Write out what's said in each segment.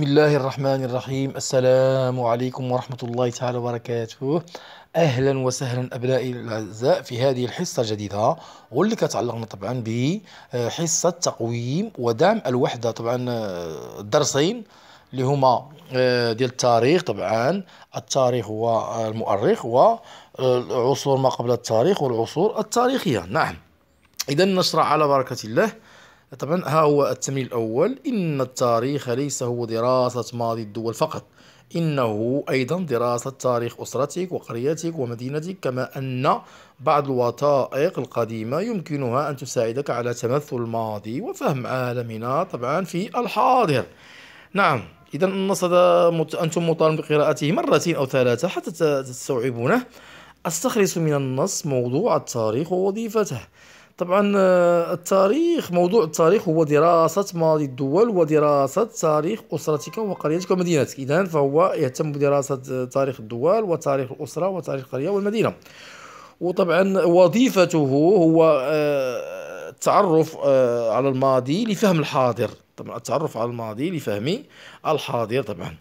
بسم الله الرحمن الرحيم السلام عليكم ورحمة الله تعالى وبركاته أهلا وسهلا أبنائي الأعزاء في هذه الحصة الجديدة واللي كتعلقنا طبعا بحصة تقويم ودعم الوحدة طبعا الدرسين اللي هما ديال التاريخ طبعا التاريخ هو المؤرخ وعصور ما قبل التاريخ والعصور التاريخية نعم إذا نشرح على بركة الله طبعا ها هو التمرين الأول إن التاريخ ليس هو دراسة ماضي الدول فقط إنه أيضا دراسة تاريخ أسرتك وقريتك ومدينتك كما أن بعض الوثائق القديمة يمكنها أن تساعدك على تمثل الماضي وفهم عالمنا طبعا في الحاضر نعم إذا النص مت... أنتم مطالب بقراءته مرتين أو ثلاثة حتى تستوعبونه أستخلص من النص موضوع التاريخ ووظيفته طبعا آه، التاريخ موضوع التاريخ هو دراسة ماضي الدول ودراسة تاريخ أسرتك وقريتك ومدينتك إذا فهو يهتم بدراسة آه، تاريخ الدول وتاريخ الأسرة وتاريخ القرية والمدينة وطبعا وظيفته هو آه، التعرف على الماضي لفهم الحاضر طبعا التعرف على الماضي لفهم الحاضر طبعا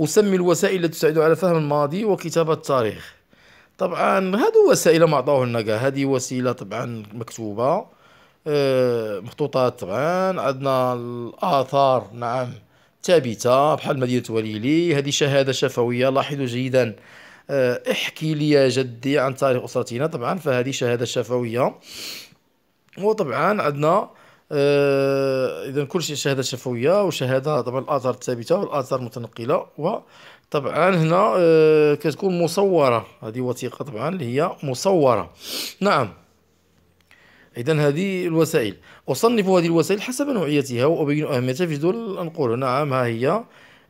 أسمي الوسائل التي تساعد على فهم الماضي وكتابة التاريخ طبعا هذو وسائل ما عطاوه لنا كاع هذه وسيله طبعا مكتوبه آه، مخطوطات طبعا عندنا الاثار نعم ثابته بحال مدينه وليلي هذه شهاده شفويه لاحظوا جيدا آه، احكي لي يا جدي عن تاريخ اسرتنا طبعا فهذه شهاده شفويه وطبعا عندنا آه، اذا كل شيء شهاده شفويه وشهاده طبعا الاثار الثابته والاثار المتنقله وطبعا هنا آه، كتكون مصوره هذه وثيقه طبعا اللي هي مصوره نعم اذا هذه الوسائل اصنف هذه الوسائل حسب نوعيتها وابين اهميتها في جدول الانقوله نعم ها هي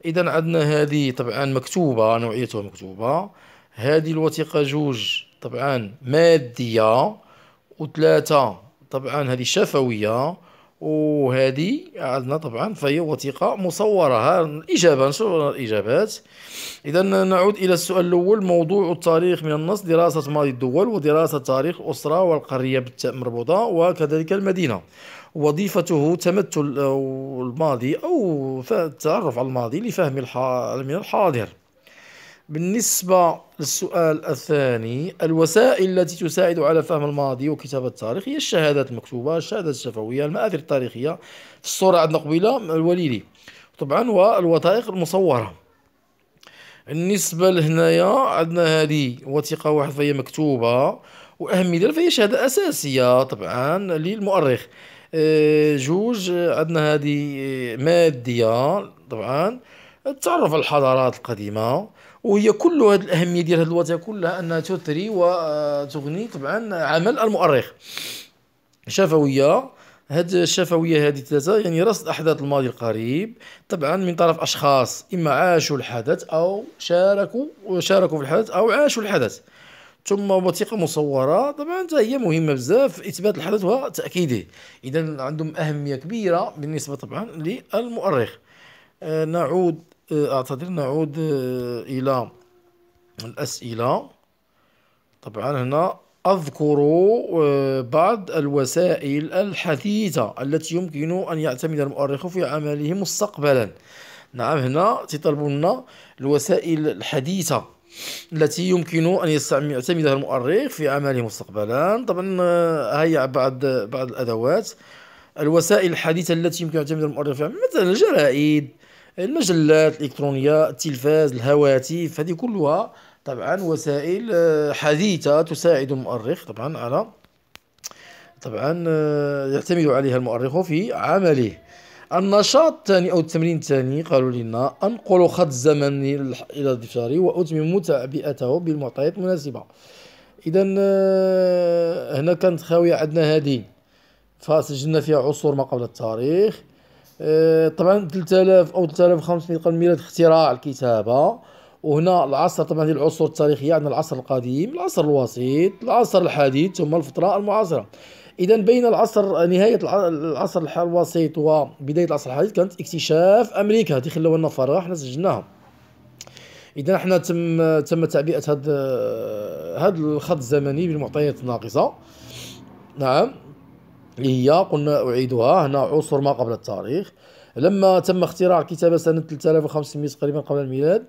اذا عندنا هذه طبعا مكتوبه نوعيتها مكتوبه هذه الوثيقه جوج طبعا ماديه وثلاثه طبعا هذه شفويه وهذه عندنا طبعا فهي وثيقه مصوره الاجابه نشوف الاجابات اذا نعود الى السؤال الاول موضوع التاريخ من النص دراسه ماضي الدول ودراسه تاريخ الاسره والقريه المربوطه وكذلك المدينه وظيفته تمثل الماضي او التعرف على الماضي لفهم الحاضر بالنسبة للسؤال الثاني الوسائل التي تساعد على فهم الماضي وكتابة التاريخ هي الشهادات المكتوبة الشهادات الشفوية المآثر التاريخية في الصورة عندنا قبيلة الوليدي طبعا والوثائق المصورة بالنسبة لهنايا عندنا هذه وثيقة واحد فهي مكتوبة وأهمية فهي شهادة أساسية طبعا للمؤرخ آه، جوج عندنا هذه مادية طبعا التعرف على الحضارات القديمة وهي كل هذه الاهميه ديال هذه الوثيقه كلها انها تثري وتغني آه، طبعا عمل المؤرخ شفويه هاد الشفويه هذه ثلاثه يعني رصد احداث الماضي القريب طبعا من طرف اشخاص اما عاشوا الحدث او شاركوا شاركوا في الحدث او عاشوا الحدث ثم وثيقه مصوره طبعا حتى هي مهمه بزاف في اثبات الحدث وتاكيده اذا عندهم اهميه كبيره بالنسبه طبعا للمؤرخ آه، نعود أعتذر نعود آه، إلى الأسئلة طبعا هنا أذكر آه، بعض الوسائل الحديثة التي يمكن أن يعتمد المؤرخ في عمله مستقبلا نعم هنا تطلبون الوسائل الحديثة التي يمكن أن يعتمدها المؤرخ في عمله مستقبلا طبعا آه، هي بعض بعض الأدوات الوسائل الحديثة التي يمكن أن يعتمدها المؤرخ في عمله مثلا الجرائد المجلات الإلكترونية التلفاز الهواتف هذه كلها طبعا وسائل آه، حديثة تساعد المؤرخ طبعا على طبعا آه، يعتمد عليها المؤرخ في عمله النشاط الثاني أو التمرين الثاني قالوا لنا أنقل خط الزمن إلى الدفتر وأتمم تعبئته بالمعطيات المناسبة إذا آه، هنا كانت خاوية عندنا هذه فسجلنا فيها عصور ما قبل التاريخ طبعا 3000 او 3500 قبل الميلاد اختراع الكتابه وهنا العصر طبعا ديال العصور التاريخيه عندنا العصر القديم العصر الوسيط العصر الحديث ثم الفتره المعاصره اذا بين العصر نهايه العصر الوسيط وبدايه العصر الحديث كانت اكتشاف امريكا هذه خلاو لنا فراغ حنا سجلناها اذا حنا تم تم تعبئه هذا هذا الخط الزمني بالمعطيات الناقصه نعم هي قلنا أعيدها هنا عصر ما قبل التاريخ لما تم اختراع الكتابة سنة 3500 تقريبا قبل الميلاد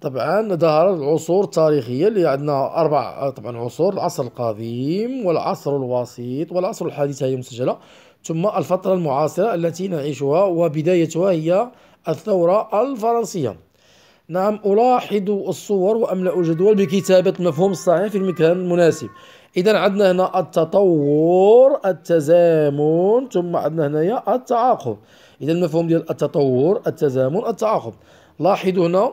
طبعا ظهرت العصور التاريخية اللي عندنا أربع طبعا عصور العصر القديم والعصر الوسيط والعصر الحديث هي مسجلة ثم الفترة المعاصرة التي نعيشها وبدايتها هي الثورة الفرنسية نعم ألاحظ الصور وأملأ الجدول بكتابة المفهوم الصحيح في المكان المناسب إذا عندنا هنا التطور التزامن ثم عندنا هنايا التعاقب إذا المفهوم ديال التطور التزامن التعاقب لاحظوا هنا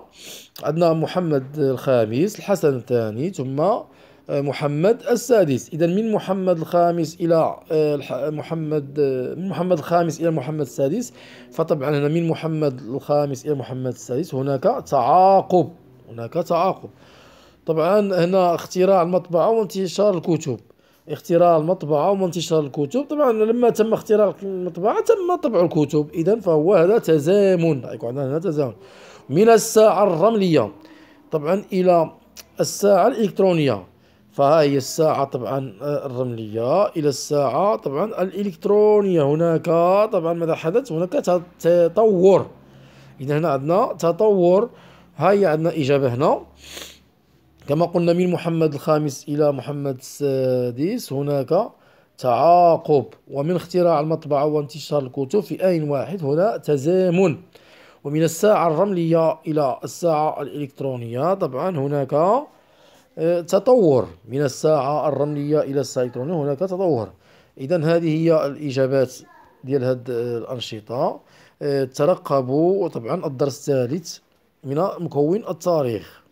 عندنا محمد الخامس الحسن الثاني ثم محمد السادس إذا من محمد الخامس إلى آه، محمد آه، من محمد الخامس إلى محمد السادس فطبعا هنا من محمد الخامس إلى محمد السادس هناك تعاقب هناك تعاقب طبعا هنا اختراع المطبعة وانتشار الكتب اختراع المطبعة وانتشار الكتب طبعا لما تم اختراع المطبعة تم طبع الكتب إذا فهو هذا تزامن يكون هنا تزامن من الساعة الرملية طبعا إلى الساعة الإلكترونية فهاي الساعة طبعا آه، الرملية إلى الساعة طبعا الإلكترونية هناك طبعا ماذا حدث هناك تطور إذا هنا عندنا تطور هاي عندنا إجابة هنا كما قلنا من محمد الخامس إلى محمد السادس هناك تعاقب ومن اختراع المطبعة وانتشار الكتب في آن واحد هنا تزامن ومن الساعة الرملية إلى الساعة الإلكترونية طبعا هناك تطور من الساعة الرملية إلى الإلكترونية هناك تطور إذا هذه هي الإجابات ديال هاد الأنشطة آه، ترقبوا طبعا الدرس الثالث من مكون التاريخ